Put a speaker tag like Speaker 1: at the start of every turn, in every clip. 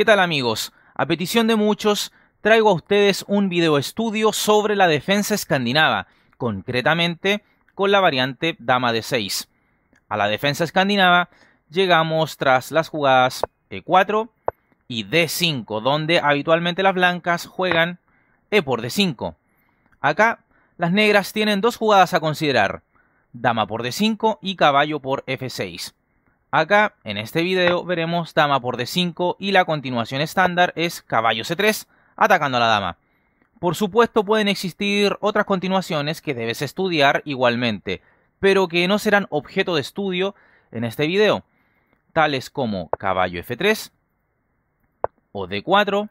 Speaker 1: ¿Qué tal amigos? A petición de muchos, traigo a ustedes un video estudio sobre la defensa escandinava, concretamente con la variante dama de 6. A la defensa escandinava llegamos tras las jugadas E4 y D5, donde habitualmente las blancas juegan E por D5. Acá las negras tienen dos jugadas a considerar, dama por D5 y caballo por F6. Acá, en este video, veremos dama por d5 y la continuación estándar es caballo c3 atacando a la dama. Por supuesto pueden existir otras continuaciones que debes estudiar igualmente, pero que no serán objeto de estudio en este video, tales como caballo f3, o d4,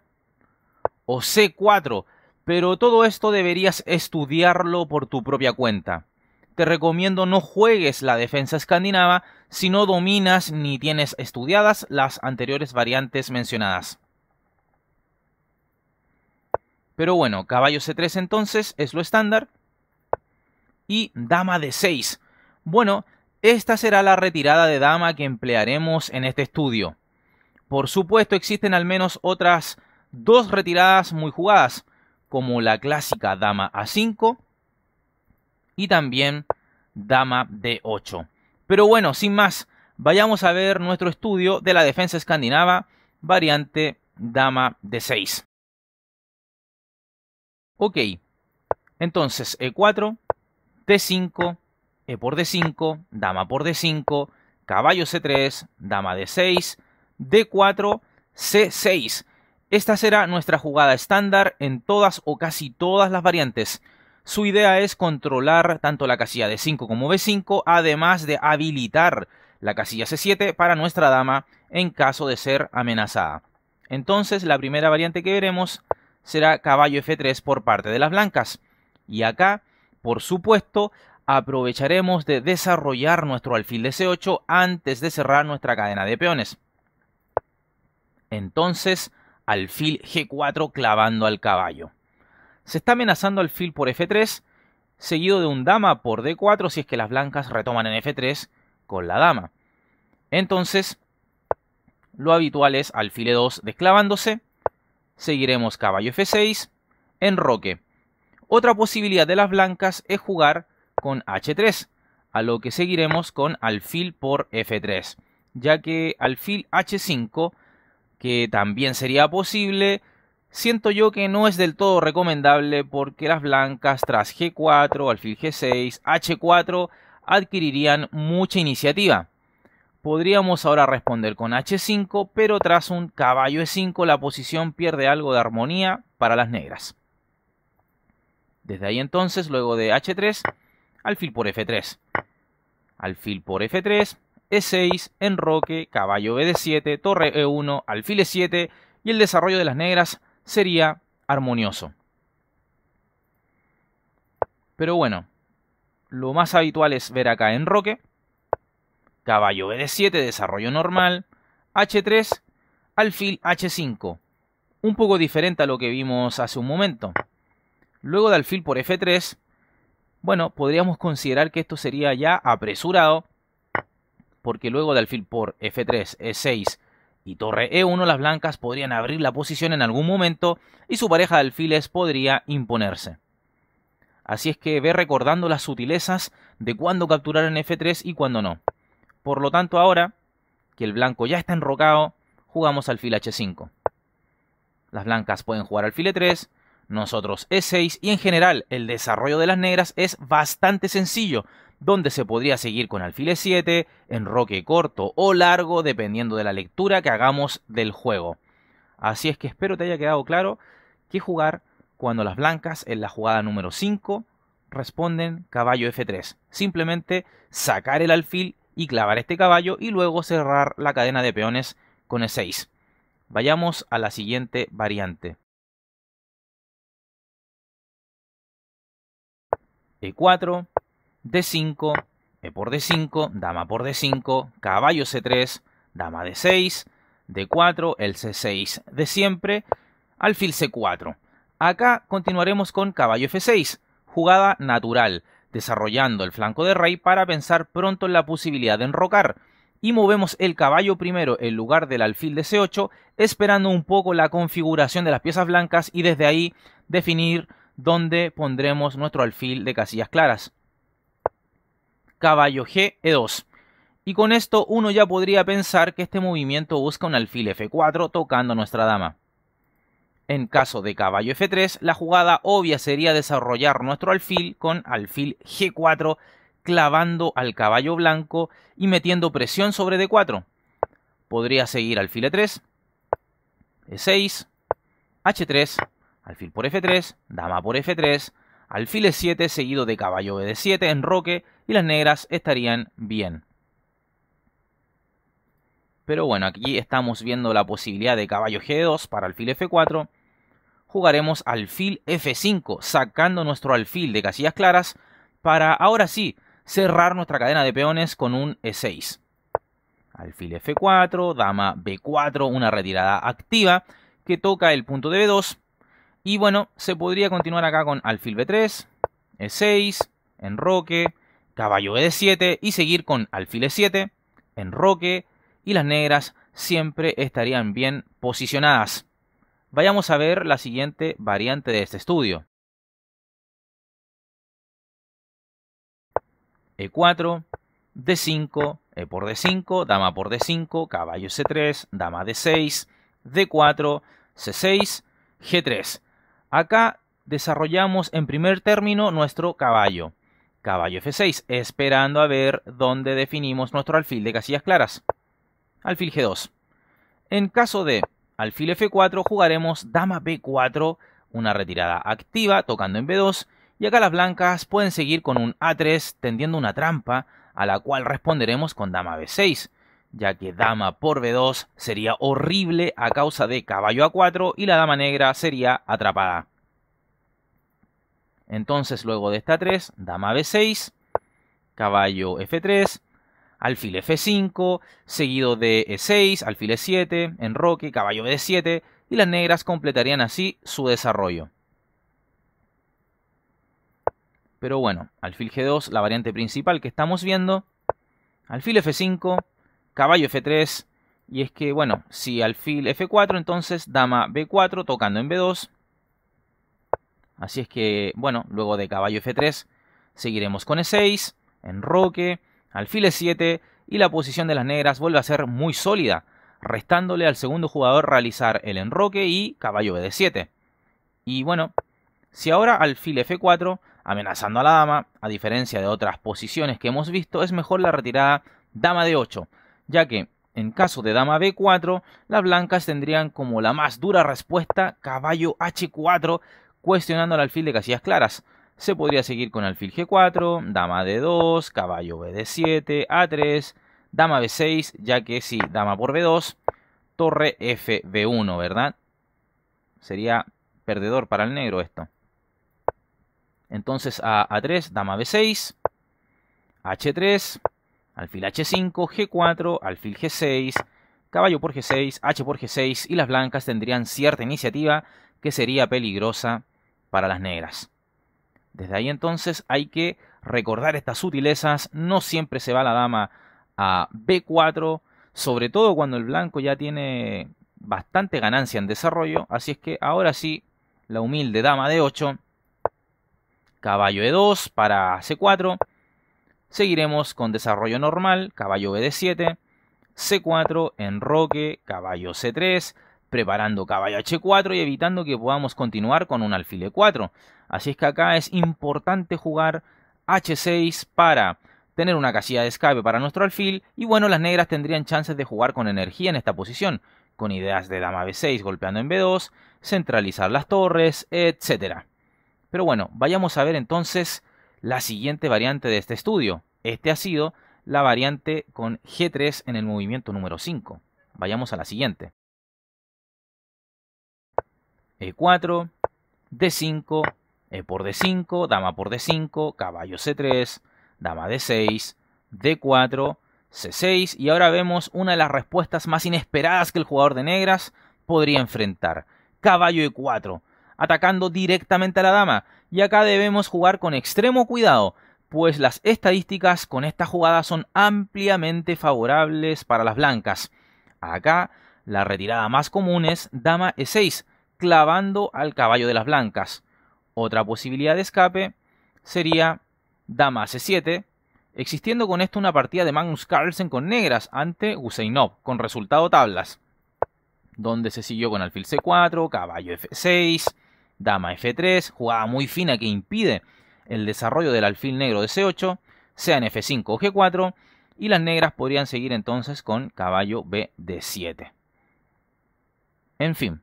Speaker 1: o c4, pero todo esto deberías estudiarlo por tu propia cuenta te recomiendo no juegues la defensa escandinava si no dominas ni tienes estudiadas las anteriores variantes mencionadas. Pero bueno, caballo C3 entonces es lo estándar. Y dama D6. Bueno, esta será la retirada de dama que emplearemos en este estudio. Por supuesto existen al menos otras dos retiradas muy jugadas, como la clásica dama A5 y también dama d 8. Pero bueno, sin más, vayamos a ver nuestro estudio de la defensa escandinava, variante dama d 6. Ok, entonces E4, D5, E por D5, dama por D5, caballo C3, dama D6, D4, C6. Esta será nuestra jugada estándar en todas o casi todas las variantes. Su idea es controlar tanto la casilla d 5 como B5, además de habilitar la casilla C7 para nuestra dama en caso de ser amenazada. Entonces la primera variante que veremos será caballo F3 por parte de las blancas. Y acá, por supuesto, aprovecharemos de desarrollar nuestro alfil de C8 antes de cerrar nuestra cadena de peones. Entonces, alfil G4 clavando al caballo. Se está amenazando al por F3, seguido de un dama por D4 si es que las blancas retoman en F3 con la dama. Entonces, lo habitual es alfil E2 desclavándose, seguiremos caballo F6, enroque. Otra posibilidad de las blancas es jugar con H3, a lo que seguiremos con alfil por F3, ya que alfil H5, que también sería posible, siento yo que no es del todo recomendable porque las blancas tras G4, alfil G6, H4 adquirirían mucha iniciativa. Podríamos ahora responder con H5, pero tras un caballo E5 la posición pierde algo de armonía para las negras. Desde ahí entonces, luego de H3, alfil por F3. Alfil por F3, E6, enroque, caballo B e 7 torre E1, alfil E7 y el desarrollo de las negras sería armonioso. Pero bueno, lo más habitual es ver acá en Roque, caballo BD7, desarrollo normal, H3, alfil H5. Un poco diferente a lo que vimos hace un momento. Luego de alfil por F3, bueno, podríamos considerar que esto sería ya apresurado, porque luego de alfil por F3, E6, y torre E1 las blancas podrían abrir la posición en algún momento y su pareja de alfiles podría imponerse. Así es que ve recordando las sutilezas de cuándo capturar en F3 y cuándo no. Por lo tanto ahora, que el blanco ya está enrocado, jugamos alfil H5. Las blancas pueden jugar alfil E3, nosotros E6 y en general el desarrollo de las negras es bastante sencillo, donde se podría seguir con e 7, roque corto o largo, dependiendo de la lectura que hagamos del juego. Así es que espero te haya quedado claro que jugar cuando las blancas en la jugada número 5 responden caballo F3. Simplemente sacar el alfil y clavar este caballo y luego cerrar la cadena de peones con E6. Vayamos a la siguiente variante. E4, D5, E por D5, dama por D5, caballo C3, dama D6, D4, el C6 de siempre, alfil C4. Acá continuaremos con caballo F6, jugada natural, desarrollando el flanco de rey para pensar pronto en la posibilidad de enrocar. Y movemos el caballo primero en lugar del alfil de C8, esperando un poco la configuración de las piezas blancas y desde ahí definir dónde pondremos nuestro alfil de casillas claras caballo G, E2. Y con esto uno ya podría pensar que este movimiento busca un alfil F4 tocando nuestra dama. En caso de caballo F3, la jugada obvia sería desarrollar nuestro alfil con alfil G4 clavando al caballo blanco y metiendo presión sobre D4. Podría seguir alfil E3, E6, H3, alfil por F3, dama por F3, alfil E7 seguido de caballo B7 en roque y las negras estarían bien. Pero bueno, aquí estamos viendo la posibilidad de caballo G2 para alfil F4. Jugaremos alfil F5, sacando nuestro alfil de casillas claras para ahora sí cerrar nuestra cadena de peones con un E6. Alfil F4, dama B4, una retirada activa que toca el punto de B2. Y bueno, se podría continuar acá con alfil B3, E6, enroque, caballo E7 y seguir con alfil E7, enroque y las negras siempre estarían bien posicionadas. Vayamos a ver la siguiente variante de este estudio. E4, D5, E por D5, dama por D5, caballo C3, dama D6, D4, C6, G3. Acá desarrollamos en primer término nuestro caballo caballo F6, esperando a ver dónde definimos nuestro alfil de casillas claras. Alfil G2. En caso de alfil F4, jugaremos dama B4, una retirada activa, tocando en B2, y acá las blancas pueden seguir con un A3, tendiendo una trampa, a la cual responderemos con dama B6, ya que dama por B2 sería horrible a causa de caballo A4 y la dama negra sería atrapada. Entonces luego de esta 3, dama b6, caballo f3, alfil f5, seguido de e6, alfil e7, enroque, caballo b7 y las negras completarían así su desarrollo. Pero bueno, alfil g2, la variante principal que estamos viendo, alfil f5, caballo f3 y es que bueno, si alfil f4 entonces dama b4 tocando en b2, Así es que, bueno, luego de caballo F3 seguiremos con E6, enroque, alfil E7 y la posición de las negras vuelve a ser muy sólida, restándole al segundo jugador realizar el enroque y caballo BD7. Y bueno, si ahora alfil F4, amenazando a la dama, a diferencia de otras posiciones que hemos visto, es mejor la retirada dama D8, ya que en caso de dama B4, las blancas tendrían como la más dura respuesta caballo H4 cuestionando al alfil de casillas claras. Se podría seguir con alfil G4, dama D2, caballo BD7, A3, dama B6, ya que si dama por B2, torre F B1, ¿verdad? Sería perdedor para el negro esto. Entonces a A3, dama B6, H3, alfil H5, G4, alfil G6, caballo por G6, H por G6 y las blancas tendrían cierta iniciativa que sería peligrosa para las negras. Desde ahí entonces hay que recordar estas sutilezas, no siempre se va la dama a B4, sobre todo cuando el blanco ya tiene bastante ganancia en desarrollo, así es que ahora sí, la humilde dama de 8, caballo E2 para C4, seguiremos con desarrollo normal, caballo B 7, C4, enroque, caballo C3, preparando caballo h4 y evitando que podamos continuar con un alfil e4. Así es que acá es importante jugar h6 para tener una casilla de escape para nuestro alfil y bueno, las negras tendrían chances de jugar con energía en esta posición, con ideas de dama b6 golpeando en b2, centralizar las torres, etc. Pero bueno, vayamos a ver entonces la siguiente variante de este estudio. Este ha sido la variante con g3 en el movimiento número 5. Vayamos a la siguiente. E4, D5, E por D5, dama por D5, caballo C3, dama D6, D4, C6 y ahora vemos una de las respuestas más inesperadas que el jugador de negras podría enfrentar. Caballo E4, atacando directamente a la dama y acá debemos jugar con extremo cuidado pues las estadísticas con esta jugada son ampliamente favorables para las blancas. Acá la retirada más común es dama E6, clavando al caballo de las blancas. Otra posibilidad de escape sería dama c7, existiendo con esto una partida de Magnus Carlsen con negras ante Guseinov, con resultado tablas, donde se siguió con alfil c4, caballo f6, dama f3, jugada muy fina que impide el desarrollo del alfil negro de c8, sea en f5 o g4, y las negras podrían seguir entonces con caballo b 7 En fin,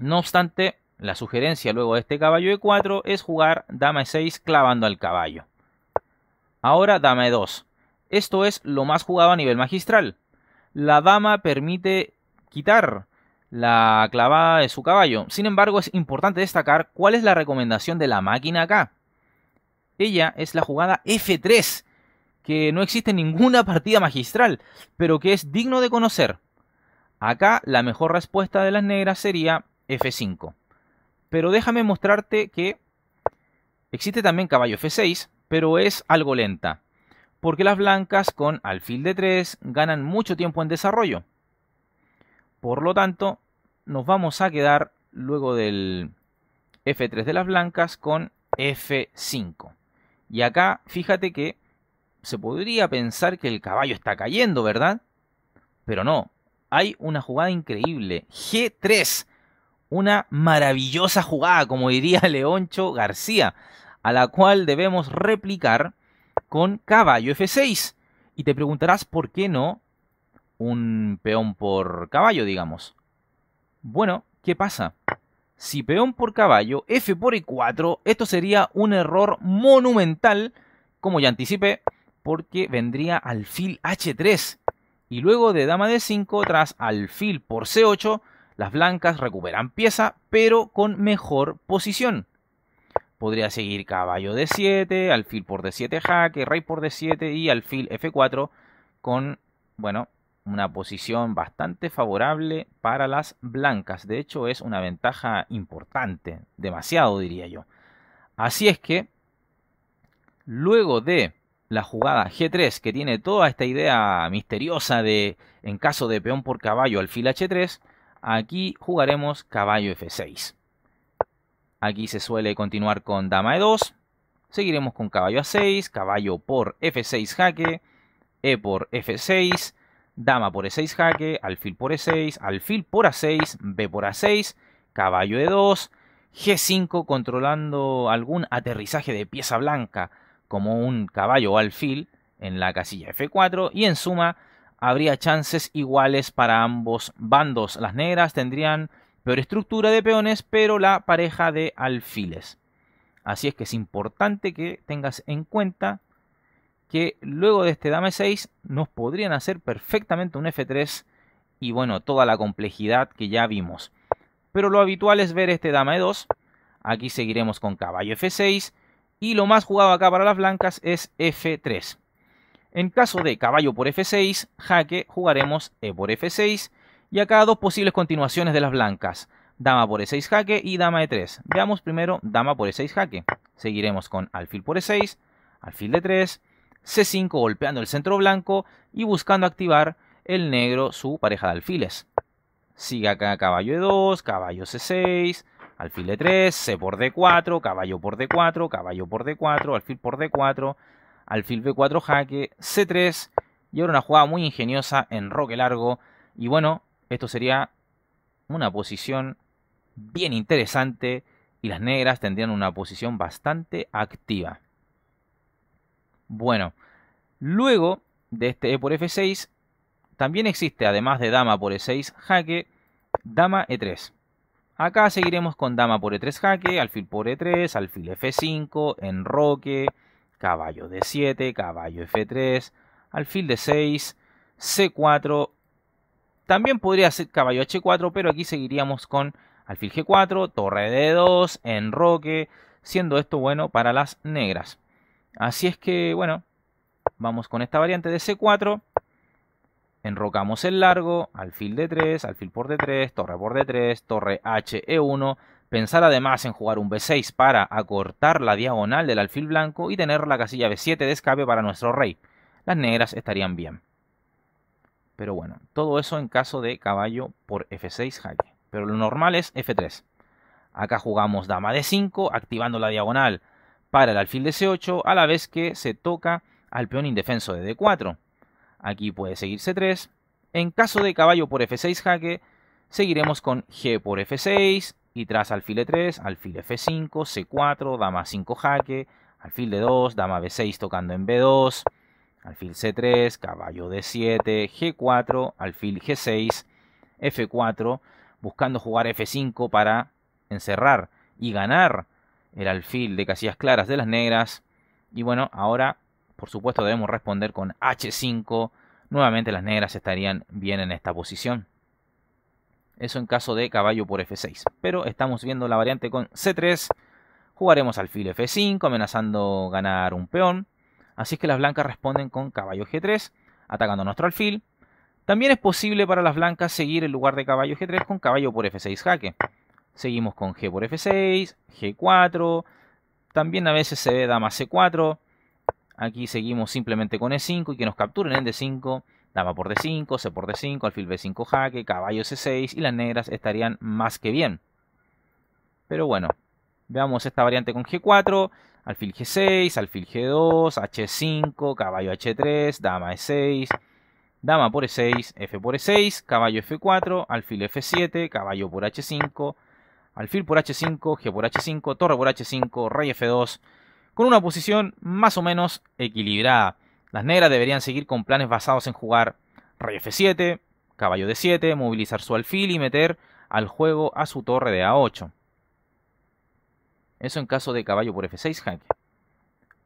Speaker 1: no obstante, la sugerencia luego de este caballo e 4 es jugar dama e6 clavando al caballo. Ahora dama e2. Esto es lo más jugado a nivel magistral. La dama permite quitar la clavada de su caballo. Sin embargo, es importante destacar cuál es la recomendación de la máquina acá. Ella es la jugada F3, que no existe ninguna partida magistral, pero que es digno de conocer. Acá la mejor respuesta de las negras sería F5. Pero déjame mostrarte que existe también caballo F6, pero es algo lenta. Porque las blancas con alfil de 3 ganan mucho tiempo en desarrollo. Por lo tanto, nos vamos a quedar luego del F3 de las blancas con F5. Y acá, fíjate que se podría pensar que el caballo está cayendo, ¿verdad? Pero no, hay una jugada increíble. G3 una maravillosa jugada, como diría Leoncho García, a la cual debemos replicar con caballo F6. Y te preguntarás por qué no un peón por caballo, digamos. Bueno, ¿qué pasa? Si peón por caballo, F por E4, esto sería un error monumental, como ya anticipé, porque vendría alfil H3. Y luego de dama D5, tras alfil por C8, las blancas recuperan pieza, pero con mejor posición. Podría seguir caballo de 7 alfil por d7 jaque, rey por d7 y alfil f4 con, bueno, una posición bastante favorable para las blancas. De hecho, es una ventaja importante, demasiado diría yo. Así es que, luego de la jugada G3, que tiene toda esta idea misteriosa de, en caso de peón por caballo, alfil H3, Aquí jugaremos caballo f6. Aquí se suele continuar con dama e2. Seguiremos con caballo a6, caballo por f6 jaque, e por f6, dama por e6 jaque, alfil por e6, alfil por a6, b por a6, caballo e2, g5 controlando algún aterrizaje de pieza blanca como un caballo o alfil en la casilla f4 y en suma habría chances iguales para ambos bandos. Las negras tendrían peor estructura de peones, pero la pareja de alfiles. Así es que es importante que tengas en cuenta que luego de este dame 6 nos podrían hacer perfectamente un f3 y bueno, toda la complejidad que ya vimos. Pero lo habitual es ver este dama e2. Aquí seguiremos con caballo f6 y lo más jugado acá para las blancas es f3. En caso de caballo por f6, jaque, jugaremos e por f6. Y acá dos posibles continuaciones de las blancas. Dama por e6 jaque y dama e3. Veamos primero dama por e6 jaque. Seguiremos con alfil por e6, alfil de 3 c5 golpeando el centro blanco y buscando activar el negro su pareja de alfiles. Sigue acá caballo e2, caballo c6, alfil e3, c por d4, caballo por d4, caballo por d4, alfil por d4, alfil b4 jaque, c3 y ahora una jugada muy ingeniosa en roque largo. Y bueno, esto sería una posición bien interesante y las negras tendrían una posición bastante activa. Bueno, luego de este e por f6 también existe, además de dama por e6 jaque, dama e3. Acá seguiremos con dama por e3 jaque, alfil por e3, alfil f5, enroque, caballo D7, caballo F3, alfil D6, C4. También podría ser caballo H4, pero aquí seguiríamos con alfil G4, torre D2, enroque, siendo esto bueno para las negras. Así es que, bueno, vamos con esta variante de C4. Enrocamos el largo, alfil D3, alfil por D3, torre por D3, torre H E1, Pensar además en jugar un B6 para acortar la diagonal del alfil blanco y tener la casilla B7 de escape para nuestro rey. Las negras estarían bien. Pero bueno, todo eso en caso de caballo por F6 jaque. Pero lo normal es F3. Acá jugamos dama D5, activando la diagonal para el alfil de C8, a la vez que se toca al peón indefenso de D4. Aquí puede seguir C3. En caso de caballo por F6 jaque, seguiremos con G por F6, y tras alfil E3, alfil F5, C4, dama 5 jaque, alfil D2, dama B6 tocando en B2, alfil C3, caballo D7, G4, alfil G6, F4, buscando jugar F5 para encerrar y ganar el alfil de casillas claras de las negras. Y bueno, ahora, por supuesto, debemos responder con H5. Nuevamente las negras estarían bien en esta posición. Eso en caso de caballo por F6. Pero estamos viendo la variante con C3. Jugaremos alfil F5, amenazando ganar un peón. Así que las blancas responden con caballo G3, atacando nuestro alfil. También es posible para las blancas seguir el lugar de caballo G3 con caballo por F6 jaque. Seguimos con G por F6, G4. También a veces se ve dama C4. Aquí seguimos simplemente con E5 y que nos capturen en D5 Dama por D5, C por D5, alfil B5 jaque, caballo C6 y las negras estarían más que bien. Pero bueno, veamos esta variante con G4, alfil G6, alfil G2, H5, caballo H3, dama E6, dama por E6, F por E6, caballo F4, alfil F7, caballo por H5, alfil por H5, G por H5, torre por H5, rey F2, con una posición más o menos equilibrada. Las negras deberían seguir con planes basados en jugar rey f7, caballo d7, movilizar su alfil y meter al juego a su torre de a8. Eso en caso de caballo por f6 jaque.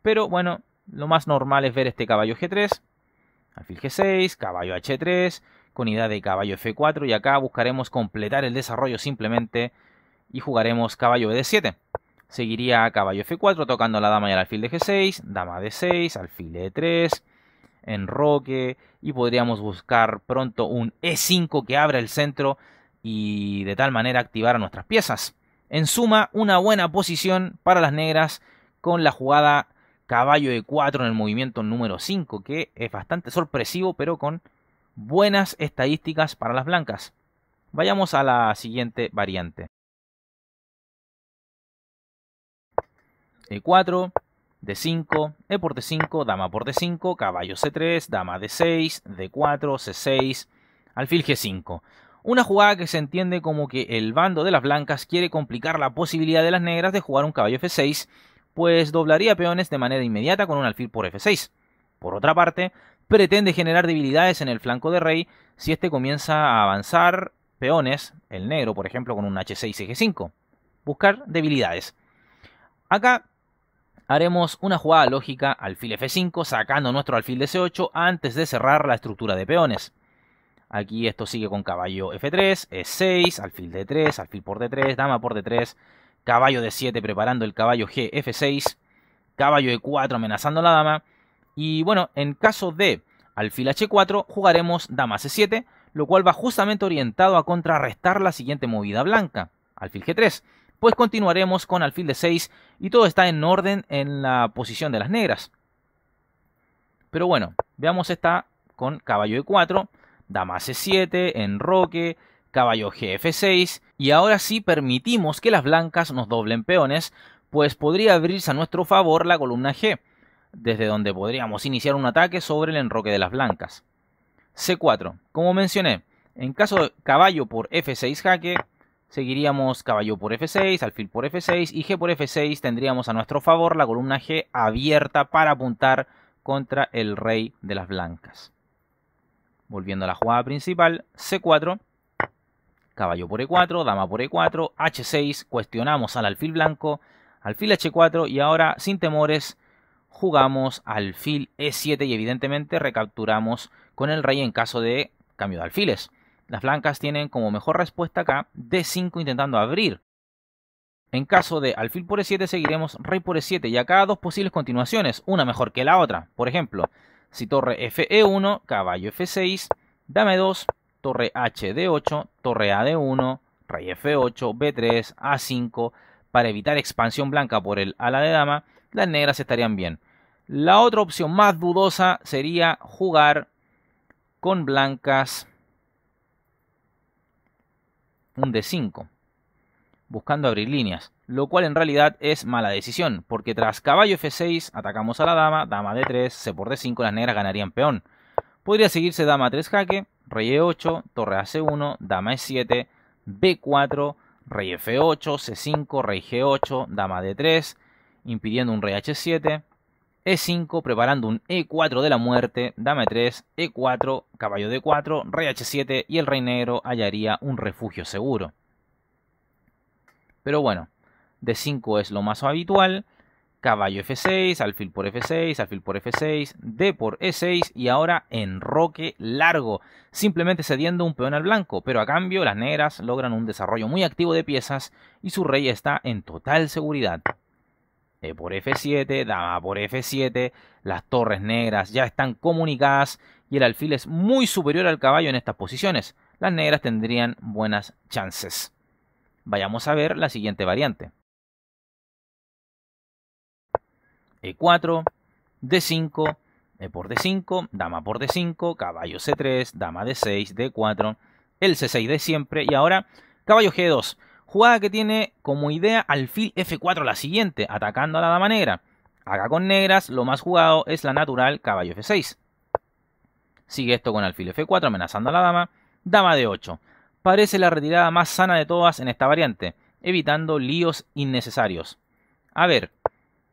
Speaker 1: Pero bueno, lo más normal es ver este caballo g3, alfil g6, caballo h3, con idea de caballo f4 y acá buscaremos completar el desarrollo simplemente y jugaremos caballo b7. Seguiría caballo F4 tocando la dama y al alfil de G6, dama D6, alfil de 3 enroque y podríamos buscar pronto un E5 que abra el centro y de tal manera activar a nuestras piezas. En suma, una buena posición para las negras con la jugada caballo E4 en el movimiento número 5, que es bastante sorpresivo, pero con buenas estadísticas para las blancas. Vayamos a la siguiente variante. d 4, d 5, e por d5, dama por d5, caballo c3, dama d6, d4, c6, alfil g5. Una jugada que se entiende como que el bando de las blancas quiere complicar la posibilidad de las negras de jugar un caballo f6, pues doblaría peones de manera inmediata con un alfil por f6. Por otra parte, pretende generar debilidades en el flanco de rey si este comienza a avanzar peones, el negro por ejemplo con un h6 y g5. Buscar debilidades. Acá haremos una jugada lógica alfil f5 sacando nuestro alfil de c8 antes de cerrar la estructura de peones. Aquí esto sigue con caballo f3, e6, alfil d3, alfil por d3, dama por d3, caballo d7 preparando el caballo g f6, caballo e4 amenazando a la dama. Y bueno, en caso de alfil h4 jugaremos dama c7, lo cual va justamente orientado a contrarrestar la siguiente movida blanca, alfil g3 pues continuaremos con alfil de 6 y todo está en orden en la posición de las negras. Pero bueno, veamos esta con caballo e 4, dama c7, enroque, caballo gf6 y ahora sí permitimos que las blancas nos doblen peones, pues podría abrirse a nuestro favor la columna g, desde donde podríamos iniciar un ataque sobre el enroque de las blancas. c4, como mencioné, en caso de caballo por f6 jaque, Seguiríamos caballo por F6, alfil por F6 y G por F6 tendríamos a nuestro favor la columna G abierta para apuntar contra el rey de las blancas. Volviendo a la jugada principal, C4, caballo por E4, dama por E4, H6, cuestionamos al alfil blanco, alfil H4 y ahora sin temores jugamos alfil E7 y evidentemente recapturamos con el rey en caso de cambio de alfiles. Las blancas tienen como mejor respuesta acá D5 intentando abrir. En caso de alfil por E7 seguiremos rey por E7 y acá dos posibles continuaciones, una mejor que la otra. Por ejemplo, si torre FE1, caballo F6, dame 2, torre HD8, torre AD1, rey F8, B3, A5, para evitar expansión blanca por el ala de dama, las negras estarían bien. La otra opción más dudosa sería jugar con blancas un D5, buscando abrir líneas, lo cual en realidad es mala decisión, porque tras caballo F6 atacamos a la dama, dama D3, C por D5, las negras ganarían peón. Podría seguirse dama 3 jaque, rey E8, torre AC1, dama E7, B4, rey F8, C5, rey G8, dama D3, impidiendo un rey H7, e5 preparando un E4 de la muerte, dame 3, E4, caballo D4, rey H7 y el rey negro hallaría un refugio seguro. Pero bueno, D5 es lo más habitual, caballo F6, alfil por F6, alfil por F6, D por E6 y ahora enroque largo, simplemente cediendo un peón al blanco, pero a cambio las negras logran un desarrollo muy activo de piezas y su rey está en total seguridad. E por F7, dama por F7, las torres negras ya están comunicadas y el alfil es muy superior al caballo en estas posiciones. Las negras tendrían buenas chances. Vayamos a ver la siguiente variante. E4, D5, E por D5, dama por D5, caballo C3, dama D6, D4, el C6 de siempre y ahora caballo G2. Jugada que tiene como idea alfil F4 la siguiente, atacando a la dama negra. Acá con negras lo más jugado es la natural caballo F6. Sigue esto con alfil F4 amenazando a la dama. Dama D8. Parece la retirada más sana de todas en esta variante, evitando líos innecesarios. A ver,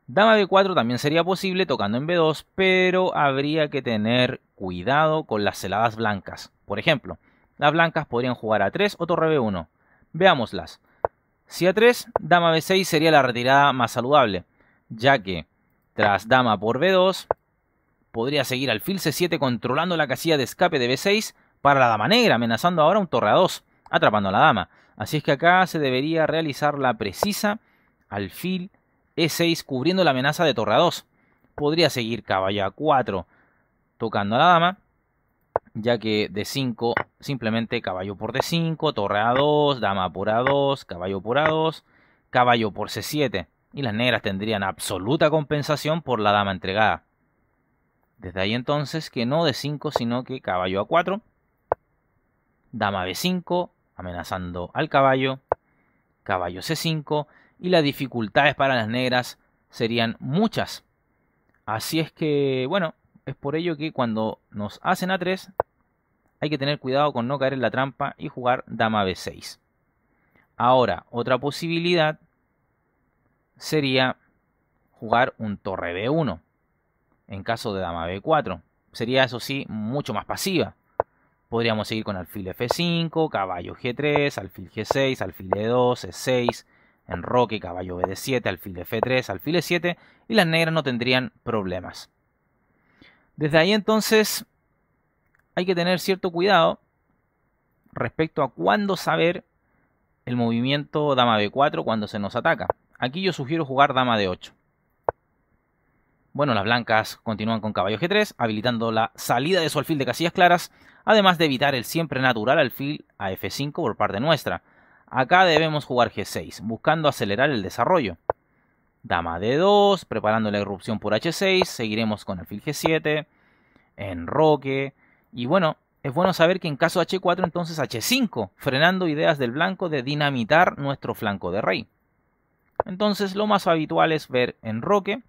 Speaker 1: Dama B4 también sería posible tocando en B2, pero habría que tener cuidado con las celadas blancas. Por ejemplo, las blancas podrían jugar a 3 o torre B1. Veámoslas. Si a 3, dama b6 sería la retirada más saludable, ya que tras dama por b2 podría seguir alfil c7 controlando la casilla de escape de b6 para la dama negra, amenazando ahora un torre a 2, atrapando a la dama. Así es que acá se debería realizar la precisa alfil e6 cubriendo la amenaza de torre a 2. Podría seguir caballo a 4 tocando a la dama ya que de 5 simplemente caballo por d5, torre a 2, dama por a 2, caballo por a 2, caballo por c7 y las negras tendrían absoluta compensación por la dama entregada. Desde ahí entonces que no de 5 sino que caballo a 4, dama b5 amenazando al caballo, caballo c5 y las dificultades para las negras serían muchas. Así es que, bueno, es por ello que cuando nos hacen A3 hay que tener cuidado con no caer en la trampa y jugar dama B6. Ahora, otra posibilidad sería jugar un torre B1 en caso de dama B4. Sería eso sí mucho más pasiva. Podríamos seguir con alfil F5, caballo G3, alfil G6, alfil E2, E6, enroque, caballo B7, alfil F3, alfil E7 y las negras no tendrían problemas. Desde ahí entonces hay que tener cierto cuidado respecto a cuándo saber el movimiento dama b4 cuando se nos ataca. Aquí yo sugiero jugar dama d8. Bueno, las blancas continúan con caballo g3, habilitando la salida de su alfil de casillas claras, además de evitar el siempre natural alfil a f5 por parte nuestra. Acá debemos jugar g6, buscando acelerar el desarrollo. Dama D2, preparando la irrupción por H6, seguiremos con alfil G7, enroque, y bueno, es bueno saber que en caso H4 entonces H5, frenando ideas del blanco de dinamitar nuestro flanco de rey. Entonces lo más habitual es ver enroque,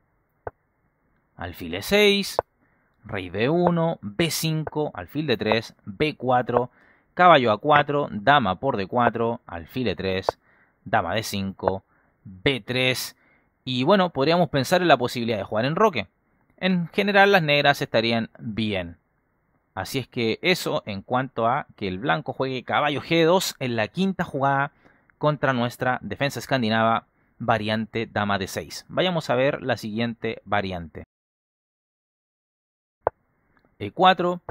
Speaker 1: alfil E6, rey B1, B5, alfil D3, B4, caballo A4, dama por D4, alfil E3, dama de 5 B3, y bueno, podríamos pensar en la posibilidad de jugar en Roque. En general las negras estarían bien. Así es que eso en cuanto a que el blanco juegue caballo G2 en la quinta jugada contra nuestra defensa escandinava variante dama de 6. Vayamos a ver la siguiente variante. E4,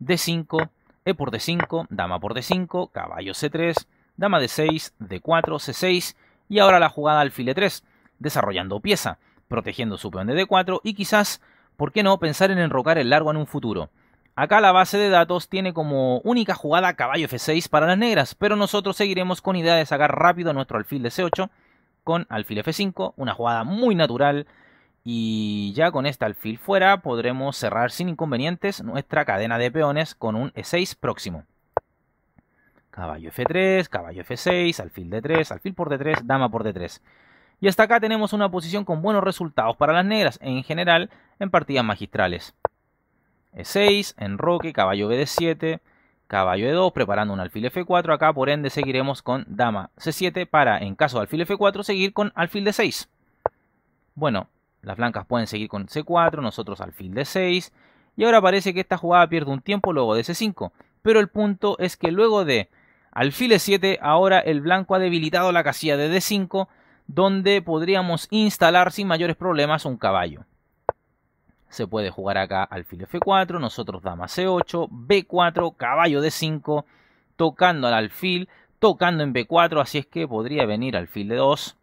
Speaker 1: D5, E por D5, dama por D5, caballo C3, dama de 6 D4, C6 y ahora la jugada file 3 desarrollando pieza, protegiendo su peón de D4 y quizás, ¿por qué no?, pensar en enrocar el largo en un futuro. Acá la base de datos tiene como única jugada caballo F6 para las negras, pero nosotros seguiremos con idea de sacar rápido nuestro alfil de C8 con alfil F5, una jugada muy natural y ya con este alfil fuera podremos cerrar sin inconvenientes nuestra cadena de peones con un E6 próximo. Caballo F3, caballo F6, alfil D3, alfil por D3, dama por D3. Y hasta acá tenemos una posición con buenos resultados para las negras, en general en partidas magistrales. E6, enroque, caballo bd 7 caballo E2, preparando un alfil F4. Acá por ende seguiremos con dama C7 para, en caso de alfil F4, seguir con alfil D6. Bueno, las blancas pueden seguir con C4, nosotros alfil D6. Y ahora parece que esta jugada pierde un tiempo luego de C5. Pero el punto es que luego de alfil E7, ahora el blanco ha debilitado la casilla de D5 donde podríamos instalar sin mayores problemas un caballo. Se puede jugar acá alfil f4, nosotros dama c8, b4, caballo d5, tocando al alfil, tocando en b4, así es que podría venir alfil d2.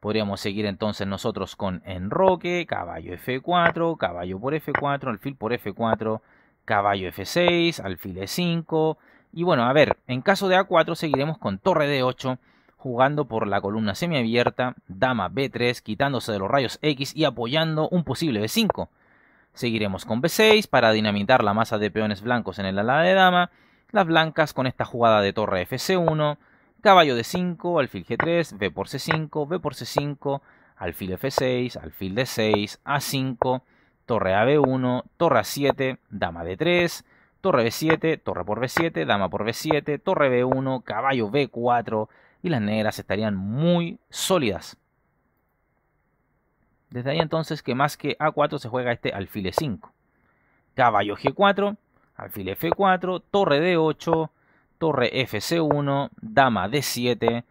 Speaker 1: Podríamos seguir entonces nosotros con enroque, caballo f4, caballo por f4, alfil por f4, caballo f6, alfil e5. Y bueno, a ver, en caso de a4 seguiremos con torre d8, jugando por la columna semiabierta, dama b3, quitándose de los rayos x y apoyando un posible b5. Seguiremos con b6 para dinamitar la masa de peones blancos en el ala de dama, las blancas con esta jugada de torre fc1, caballo d5, alfil g3, b por c5, b por c5, alfil f6, alfil d6, a5, torre a b1, torre a7, dama d3, torre b7, torre por b7, dama por b7, torre b1, caballo b4, y las negras estarían muy sólidas. Desde ahí entonces que más que A4 se juega este alfil E5. Caballo G4, alfil F4, torre D8, torre FC1, dama D7,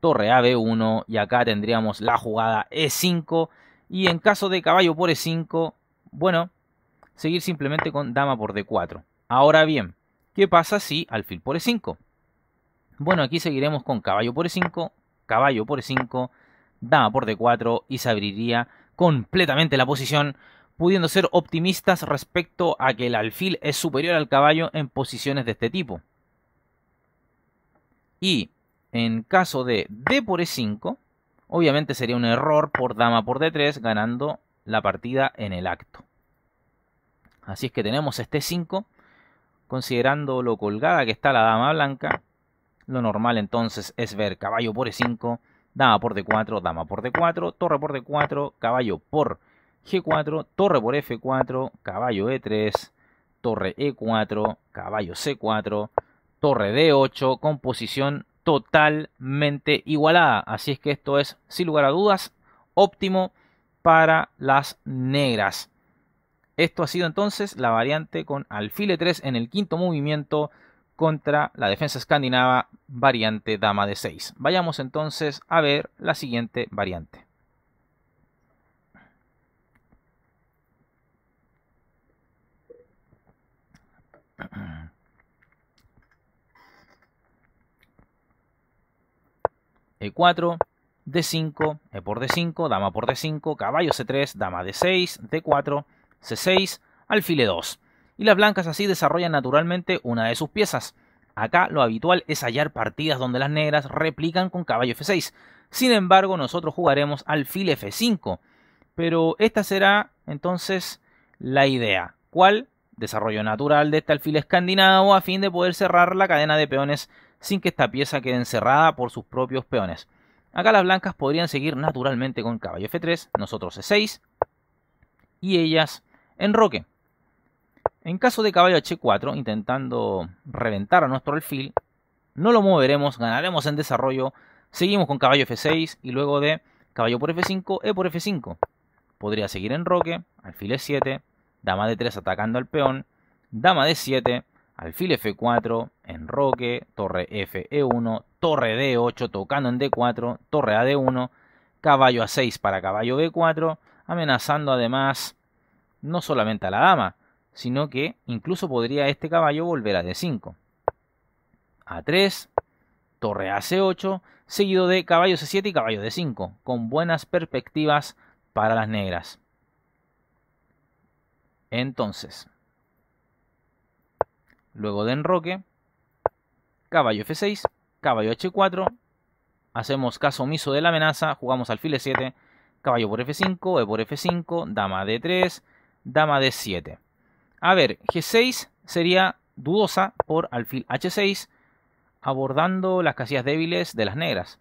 Speaker 1: torre AB1 y acá tendríamos la jugada E5 y en caso de caballo por E5, bueno, seguir simplemente con dama por D4. Ahora bien, ¿qué pasa si alfil por E5? Bueno, aquí seguiremos con caballo por E5, caballo por E5, dama por D4 y se abriría completamente la posición, pudiendo ser optimistas respecto a que el alfil es superior al caballo en posiciones de este tipo. Y en caso de D por E5, obviamente sería un error por dama por D3, ganando la partida en el acto. Así es que tenemos este 5, considerando lo colgada que está la dama blanca, lo normal entonces es ver caballo por E5, dama por D4, dama por D4, torre por D4, caballo por G4, torre por F4, caballo E3, torre E4, caballo C4, torre D8, con posición totalmente igualada. Así es que esto es, sin lugar a dudas, óptimo para las negras. Esto ha sido entonces la variante con alfil 3 e en el quinto movimiento contra la defensa escandinava variante dama de 6. Vayamos entonces a ver la siguiente variante. E4, e D5, E por D5, dama por D5, caballo C3, dama de 6 D4, C6, alfil E2 y las blancas así desarrollan naturalmente una de sus piezas. Acá lo habitual es hallar partidas donde las negras replican con caballo f6. Sin embargo, nosotros jugaremos alfil f5. Pero esta será entonces la idea. ¿Cuál? Desarrollo natural de este alfil escandinavo a fin de poder cerrar la cadena de peones sin que esta pieza quede encerrada por sus propios peones. Acá las blancas podrían seguir naturalmente con caballo f3, nosotros e6 y ellas en roque. En caso de caballo H4 intentando reventar a nuestro alfil, no lo moveremos, ganaremos en desarrollo, seguimos con caballo F6 y luego de caballo por F5, E por F5. Podría seguir en roque, alfil E7, dama D3 atacando al peón, dama D7, alfil F4, en roque, torre F E1, torre D8 tocando en D4, torre A D1, caballo A6 para caballo B4, amenazando además no solamente a la dama, sino que incluso podría este caballo volver a D5. A3, torre a C8, seguido de caballo C7 y caballo D5, con buenas perspectivas para las negras. Entonces, luego de enroque, caballo F6, caballo H4, hacemos caso omiso de la amenaza, jugamos alfil E7, caballo por F5, E por F5, dama D3, dama D7. A ver, G6 sería dudosa por alfil H6, abordando las casillas débiles de las negras.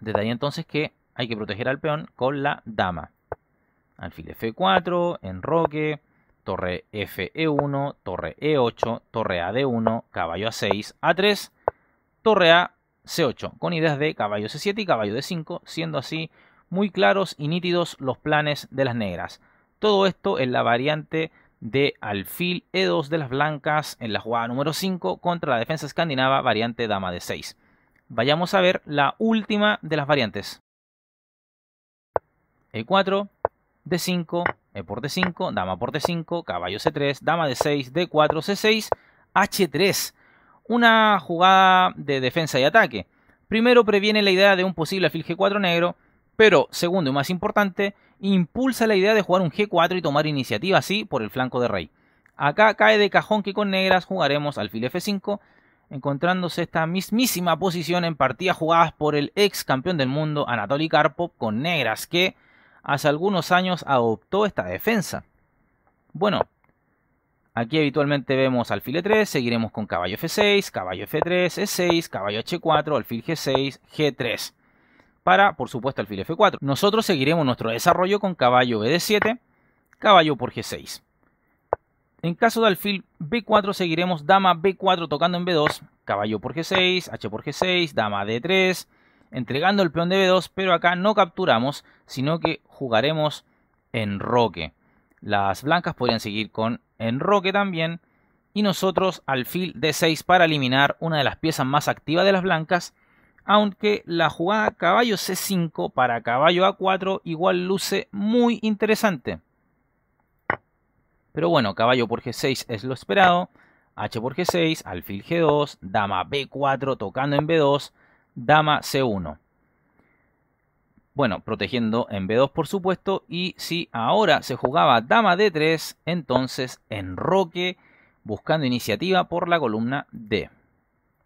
Speaker 1: Desde ahí entonces que hay que proteger al peón con la dama. Alfil F4, enroque, torre FE1, torre E8, torre AD1, caballo A6, A3, torre ac 8 con ideas de caballo C7 y caballo D5, siendo así muy claros y nítidos los planes de las negras. Todo esto en la variante de alfil E2 de las blancas en la jugada número 5 contra la defensa escandinava variante dama de 6. Vayamos a ver la última de las variantes. E4, D5, E por D5, dama por D5, caballo C3, dama de 6 D4, C6, H3. Una jugada de defensa y ataque. Primero previene la idea de un posible alfil G4 negro pero, segundo y más importante, impulsa la idea de jugar un G4 y tomar iniciativa así por el flanco de rey. Acá cae de cajón que con negras jugaremos alfil F5, encontrándose esta mismísima posición en partidas jugadas por el ex campeón del mundo Anatoly Karpov con negras que hace algunos años adoptó esta defensa. Bueno, aquí habitualmente vemos alfil E3, seguiremos con caballo F6, caballo F3, E6, caballo H4, alfil G6, G3 para, por supuesto, alfil F4. Nosotros seguiremos nuestro desarrollo con caballo BD7, caballo por G6. En caso de alfil B4 seguiremos dama B4 tocando en B2, caballo por G6, H por G6, dama D3, entregando el peón de B2, pero acá no capturamos, sino que jugaremos en roque. Las blancas podrían seguir con enroque también, y nosotros alfil D6 para eliminar una de las piezas más activas de las blancas, aunque la jugada caballo C5 para caballo A4 igual luce muy interesante. Pero bueno, caballo por G6 es lo esperado, H por G6, alfil G2, dama B4 tocando en B2, dama C1. Bueno, protegiendo en B2 por supuesto, y si ahora se jugaba dama D3, entonces enroque buscando iniciativa por la columna D.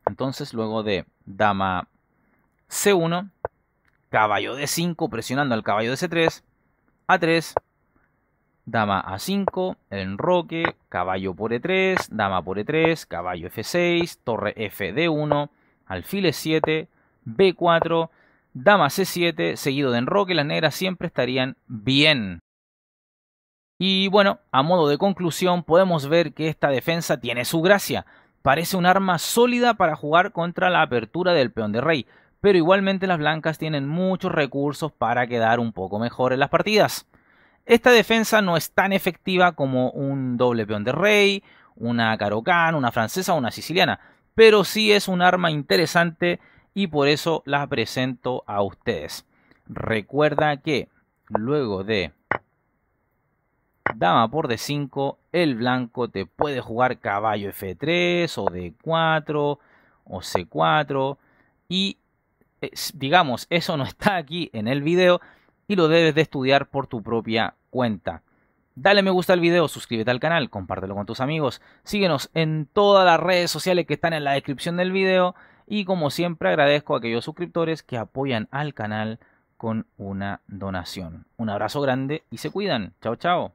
Speaker 1: Entonces luego de dama C1, caballo D5 presionando al caballo de C3, A3, dama A5, enroque, caballo por E3, dama por E3, caballo F6, torre F 1 alfil E7, B4, dama C7, seguido de enroque, las negras siempre estarían bien. Y bueno, a modo de conclusión, podemos ver que esta defensa tiene su gracia. Parece un arma sólida para jugar contra la apertura del peón de rey pero igualmente las blancas tienen muchos recursos para quedar un poco mejor en las partidas. Esta defensa no es tan efectiva como un doble peón de rey, una carocán, una francesa o una siciliana, pero sí es un arma interesante y por eso la presento a ustedes. Recuerda que luego de dama por d5, el blanco te puede jugar caballo f3 o d4 o c4 y digamos, eso no está aquí en el video y lo debes de estudiar por tu propia cuenta. Dale me gusta al video, suscríbete al canal, compártelo con tus amigos, síguenos en todas las redes sociales que están en la descripción del video y como siempre agradezco a aquellos suscriptores que apoyan al canal con una donación. Un abrazo grande y se cuidan. Chao, chao.